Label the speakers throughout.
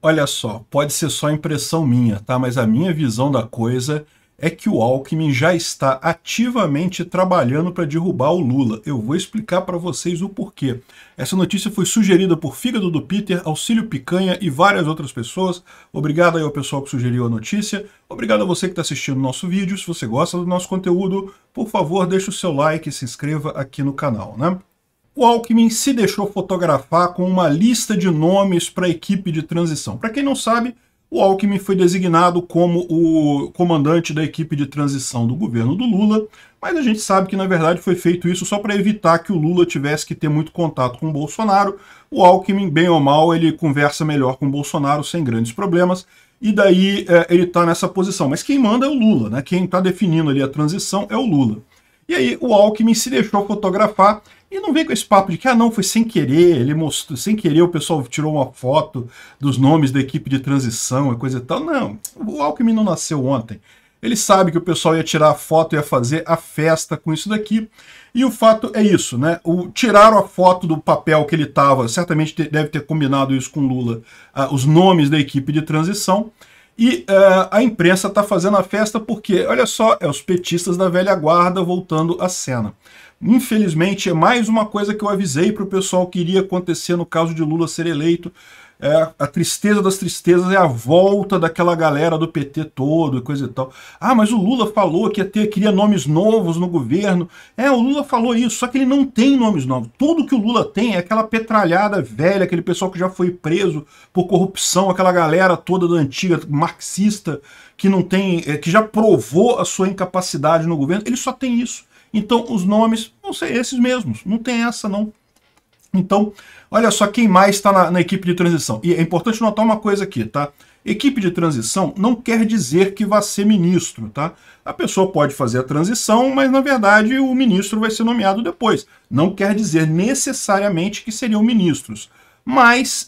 Speaker 1: Olha só, pode ser só impressão minha, tá? Mas a minha visão da coisa é que o Alckmin já está ativamente trabalhando para derrubar o Lula. Eu vou explicar para vocês o porquê. Essa notícia foi sugerida por Fígado do Peter, Auxílio Picanha e várias outras pessoas. Obrigado aí ao pessoal que sugeriu a notícia. Obrigado a você que está assistindo o nosso vídeo. Se você gosta do nosso conteúdo, por favor, deixe o seu like e se inscreva aqui no canal, né? o Alckmin se deixou fotografar com uma lista de nomes para a equipe de transição. Para quem não sabe, o Alckmin foi designado como o comandante da equipe de transição do governo do Lula, mas a gente sabe que na verdade foi feito isso só para evitar que o Lula tivesse que ter muito contato com o Bolsonaro. O Alckmin, bem ou mal, ele conversa melhor com o Bolsonaro sem grandes problemas, e daí é, ele está nessa posição. Mas quem manda é o Lula, né? quem está definindo ali a transição é o Lula. E aí o Alckmin se deixou fotografar e não vem com esse papo de que, ah, não, foi sem querer, ele mostrou, sem querer o pessoal tirou uma foto dos nomes da equipe de transição e coisa e tal. Não, o Alckmin não nasceu ontem. Ele sabe que o pessoal ia tirar a foto, ia fazer a festa com isso daqui. E o fato é isso, né? O, tiraram a foto do papel que ele estava, certamente deve ter combinado isso com Lula, ah, os nomes da equipe de transição. E uh, a imprensa está fazendo a festa porque, olha só, é os petistas da velha guarda voltando à cena. Infelizmente, é mais uma coisa que eu avisei para o pessoal que iria acontecer no caso de Lula ser eleito é, a tristeza das tristezas é a volta daquela galera do PT todo e coisa e tal. Ah, mas o Lula falou que ia ter, queria nomes novos no governo. É, o Lula falou isso, só que ele não tem nomes novos. Tudo que o Lula tem é aquela petralhada velha, aquele pessoal que já foi preso por corrupção, aquela galera toda da antiga marxista que não tem, é, que já provou a sua incapacidade no governo. Ele só tem isso. Então os nomes vão ser esses mesmos. Não tem essa não. Então, olha só quem mais está na, na, equipe de transição. E é importante notar uma coisa aqui, tá? Equipe de transição não quer dizer que vá ser ministro, tá? A pessoa pode fazer a transição, mas na verdade o ministro vai ser nomeado depois. Não quer dizer necessariamente que seriam ministros. Mas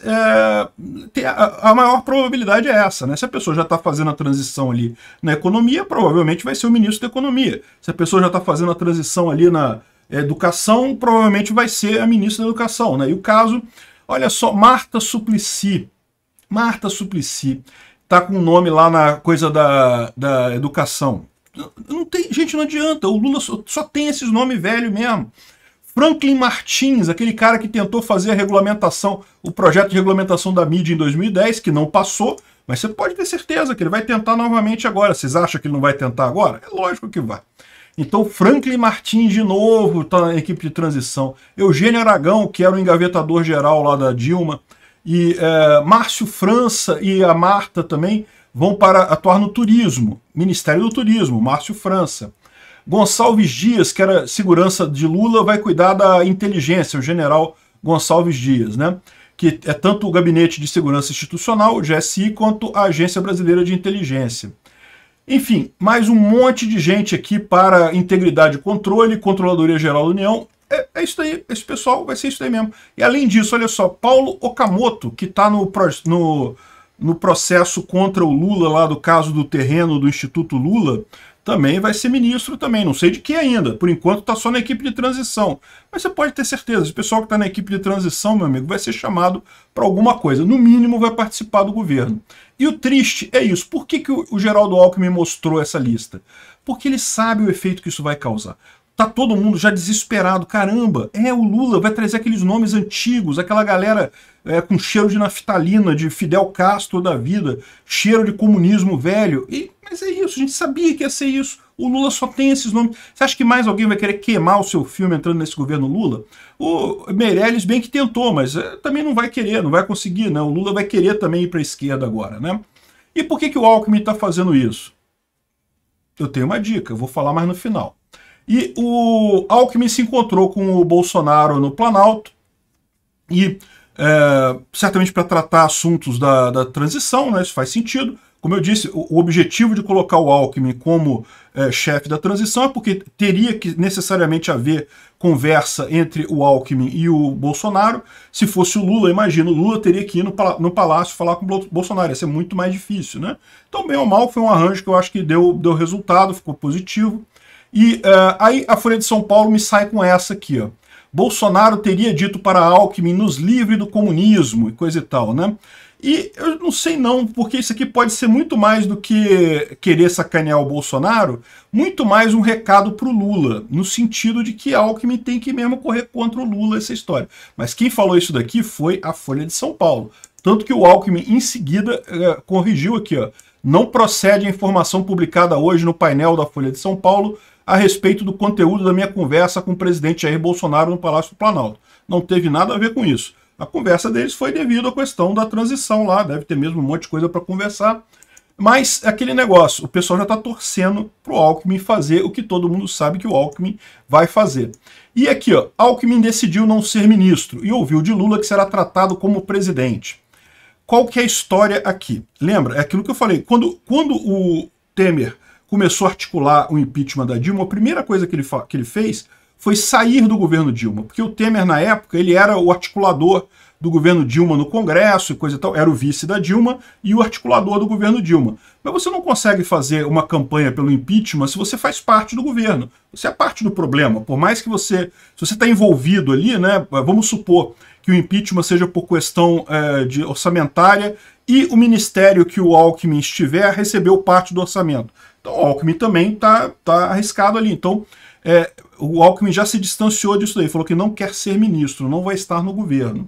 Speaker 1: é, a, a maior probabilidade é essa, né? Se a pessoa já está fazendo a transição ali na economia, provavelmente vai ser o ministro da economia. Se a pessoa já está fazendo a transição ali na, Educação provavelmente vai ser a ministra da Educação, né? E o caso, olha só, Marta Suplicy. Marta Suplicy tá com o nome lá na coisa da, da educação. Não tem, gente, não adianta. O Lula só, só tem esses nomes velho mesmo. Franklin Martins, aquele cara que tentou fazer a regulamentação, o projeto de regulamentação da mídia em 2010, que não passou, mas você pode ter certeza que ele vai tentar novamente agora. Vocês acham que ele não vai tentar agora? É lógico que vai. Então, Franklin Martins de novo, está na equipe de transição. Eugênio Aragão, que era o engavetador geral lá da Dilma, e é, Márcio França e a Marta também vão para atuar no turismo, Ministério do Turismo, Márcio França. Gonçalves Dias, que era segurança de Lula, vai cuidar da inteligência, o general Gonçalves Dias, né? que é tanto o Gabinete de Segurança Institucional, o GSI, quanto a Agência Brasileira de Inteligência. Enfim, mais um monte de gente aqui para integridade e controle, controladoria geral da União. É, é isso aí, esse pessoal vai ser isso aí mesmo. E além disso, olha só, Paulo Okamoto, que está no, no, no processo contra o Lula lá do caso do terreno do Instituto Lula, também vai ser ministro também, não sei de que ainda. Por enquanto está só na equipe de transição. Mas você pode ter certeza, o pessoal que está na equipe de transição, meu amigo, vai ser chamado para alguma coisa. No mínimo vai participar do governo. E o triste é isso. Por que, que o Geraldo Alckmin mostrou essa lista? Porque ele sabe o efeito que isso vai causar. Tá todo mundo já desesperado. Caramba, é o Lula, vai trazer aqueles nomes antigos, aquela galera é, com cheiro de naftalina, de Fidel Castro da vida, cheiro de comunismo velho. E, mas é isso, a gente sabia que ia ser isso. O Lula só tem esses nomes. Você acha que mais alguém vai querer queimar o seu filme entrando nesse governo Lula? O Meirelles bem que tentou, mas é, também não vai querer, não vai conseguir, né? O Lula vai querer também ir para a esquerda agora, né? E por que, que o Alckmin está fazendo isso? Eu tenho uma dica, eu vou falar mais no final. E o Alckmin se encontrou com o Bolsonaro no Planalto e é, certamente para tratar assuntos da, da transição, né, isso faz sentido. Como eu disse, o, o objetivo de colocar o Alckmin como é, chefe da transição é porque teria que necessariamente haver conversa entre o Alckmin e o Bolsonaro. Se fosse o Lula, imagino, o Lula teria que ir no, no palácio falar com o Bolsonaro, ia ser muito mais difícil, né? Então, bem ou mal, foi um arranjo que eu acho que deu, deu resultado, ficou positivo. E uh, aí a Folha de São Paulo me sai com essa aqui, ó. Bolsonaro teria dito para Alckmin, nos livre do comunismo e coisa e tal, né? E eu não sei não, porque isso aqui pode ser muito mais do que querer sacanear o Bolsonaro, muito mais um recado para o Lula, no sentido de que Alckmin tem que mesmo correr contra o Lula essa história. Mas quem falou isso daqui foi a Folha de São Paulo. Tanto que o Alckmin, em seguida, eh, corrigiu aqui, ó. Não procede a informação publicada hoje no painel da Folha de São Paulo a respeito do conteúdo da minha conversa com o presidente Jair Bolsonaro no Palácio do Planalto. Não teve nada a ver com isso. A conversa deles foi devido à questão da transição lá, deve ter mesmo um monte de coisa para conversar. Mas é aquele negócio, o pessoal já está torcendo para o Alckmin fazer o que todo mundo sabe que o Alckmin vai fazer. E aqui, ó, Alckmin decidiu não ser ministro e ouviu de Lula que será tratado como presidente. Qual que é a história aqui? Lembra, é aquilo que eu falei, quando, quando o Temer começou a articular o impeachment da Dilma, a primeira coisa que ele, que ele fez foi sair do governo Dilma, porque o Temer, na época, ele era o articulador do governo Dilma no Congresso e coisa e tal, era o vice da Dilma e o articulador do governo Dilma. Mas você não consegue fazer uma campanha pelo impeachment se você faz parte do governo. Você é parte do problema, por mais que você, se você está envolvido ali, né, vamos supor que o impeachment seja por questão é, de orçamentária e o ministério que o Alckmin estiver recebeu parte do orçamento. Então, o Alckmin também está tá arriscado ali. Então, é, o Alckmin já se distanciou disso daí, falou que não quer ser ministro, não vai estar no governo.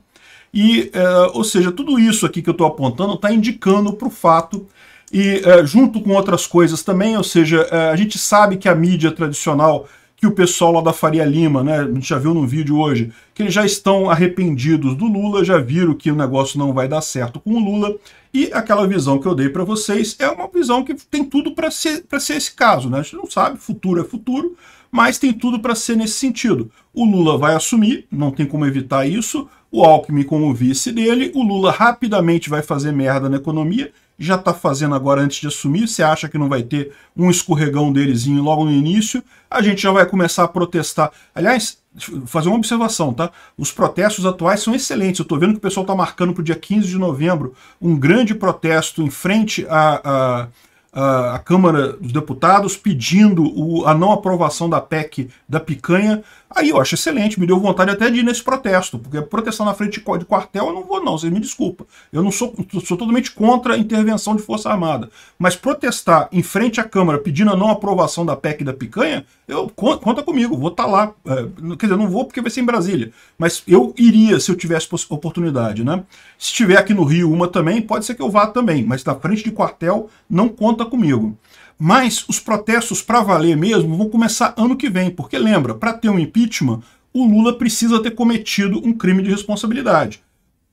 Speaker 1: E, é, ou seja, tudo isso aqui que eu estou apontando está indicando para o fato e é, junto com outras coisas também, ou seja, é, a gente sabe que a mídia tradicional que o pessoal lá da Faria Lima, né, a gente já viu no vídeo hoje, que eles já estão arrependidos do Lula, já viram que o negócio não vai dar certo com o Lula, e aquela visão que eu dei para vocês é previsão que tem tudo para ser, para ser esse caso. Né? A gente não sabe, futuro é futuro, mas tem tudo para ser nesse sentido. O Lula vai assumir, não tem como evitar isso. O Alckmin como vice dele, o Lula rapidamente vai fazer merda na economia, já está fazendo agora antes de assumir, você acha que não vai ter um escorregão delezinho logo no início, a gente já vai começar a protestar. Aliás, fazer uma observação, tá? Os protestos atuais são excelentes. Eu estou vendo que o pessoal está marcando para o dia 15 de novembro um grande protesto em frente à, à, à Câmara dos Deputados pedindo o, a não aprovação da PEC da picanha Aí eu acho excelente, me deu vontade até de ir nesse protesto, porque protestar na frente de quartel eu não vou não, você me desculpa. Eu não sou, sou totalmente contra a intervenção de Força Armada. Mas protestar em frente à Câmara pedindo a não aprovação da PEC e da picanha, eu, conta comigo, vou estar tá lá. É, quer dizer, não vou porque vai ser em Brasília, mas eu iria se eu tivesse oportunidade, né? Se tiver aqui no Rio uma também, pode ser que eu vá também, mas na frente de quartel não conta comigo. Mas os protestos para valer mesmo vão começar ano que vem, porque lembra, para ter um impeachment, o Lula precisa ter cometido um crime de responsabilidade.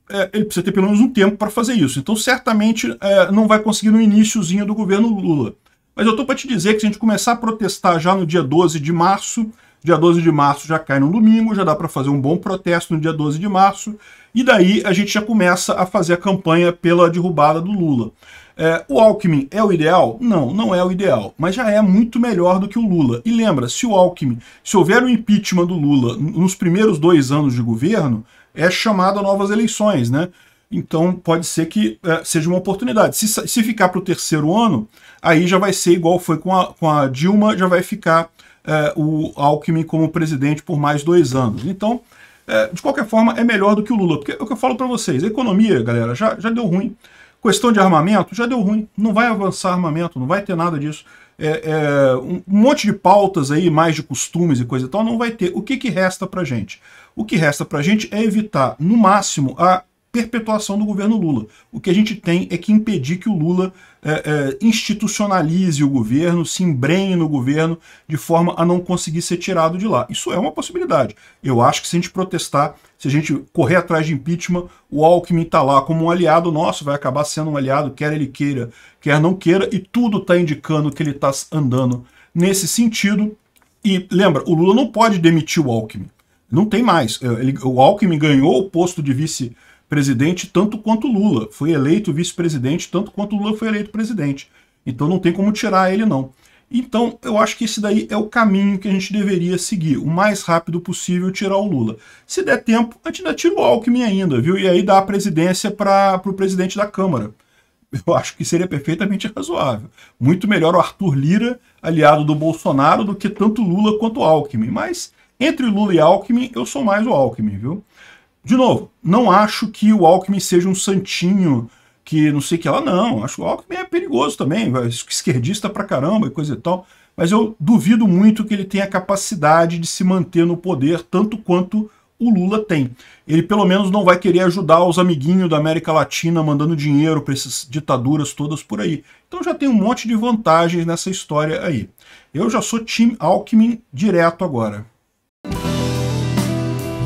Speaker 1: É, ele precisa ter pelo menos um tempo para fazer isso. Então, certamente, é, não vai conseguir no iníciozinho do governo Lula. Mas eu estou para te dizer que se a gente começar a protestar já no dia 12 de março, dia 12 de março já cai no domingo, já dá para fazer um bom protesto no dia 12 de março, e daí a gente já começa a fazer a campanha pela derrubada do Lula. É, o Alckmin é o ideal? Não, não é o ideal, mas já é muito melhor do que o Lula. E lembra, se o Alckmin, se houver o um impeachment do Lula nos primeiros dois anos de governo, é chamado a novas eleições, né? Então pode ser que é, seja uma oportunidade. Se, se ficar para o terceiro ano, aí já vai ser igual foi com a, com a Dilma, já vai ficar é, o Alckmin como presidente por mais dois anos. Então, é, de qualquer forma, é melhor do que o Lula. Porque é o que eu falo para vocês, a economia, galera, já, já deu ruim. Questão de armamento, já deu ruim. Não vai avançar armamento, não vai ter nada disso. É, é, um monte de pautas aí, mais de costumes e coisa e tal, não vai ter. O que, que resta pra gente? O que resta pra gente é evitar, no máximo, a perpetuação do governo Lula. O que a gente tem é que impedir que o Lula é, é, institucionalize o governo, se embrenhe no governo, de forma a não conseguir ser tirado de lá. Isso é uma possibilidade. Eu acho que se a gente protestar, se a gente correr atrás de impeachment, o Alckmin está lá como um aliado nosso, vai acabar sendo um aliado, quer ele queira, quer não queira, e tudo está indicando que ele está andando nesse sentido. E lembra, o Lula não pode demitir o Alckmin. Não tem mais. É, ele, o Alckmin ganhou o posto de vice-presidente presidente tanto quanto Lula. Foi eleito vice-presidente tanto quanto Lula foi eleito presidente. Então não tem como tirar ele, não. Então, eu acho que esse daí é o caminho que a gente deveria seguir, o mais rápido possível tirar o Lula. Se der tempo, a gente ainda tira o Alckmin ainda, viu? E aí dá a presidência para o presidente da Câmara. Eu acho que seria perfeitamente razoável. Muito melhor o Arthur Lira, aliado do Bolsonaro, do que tanto Lula quanto Alckmin. Mas entre Lula e Alckmin, eu sou mais o Alckmin, viu? De novo, não acho que o Alckmin seja um santinho que não sei o que lá, não. Acho que o Alckmin é perigoso também, esquerdista pra caramba e coisa e tal. Mas eu duvido muito que ele tenha capacidade de se manter no poder tanto quanto o Lula tem. Ele pelo menos não vai querer ajudar os amiguinhos da América Latina mandando dinheiro para essas ditaduras todas por aí. Então já tem um monte de vantagens nessa história aí. Eu já sou time Alckmin direto agora.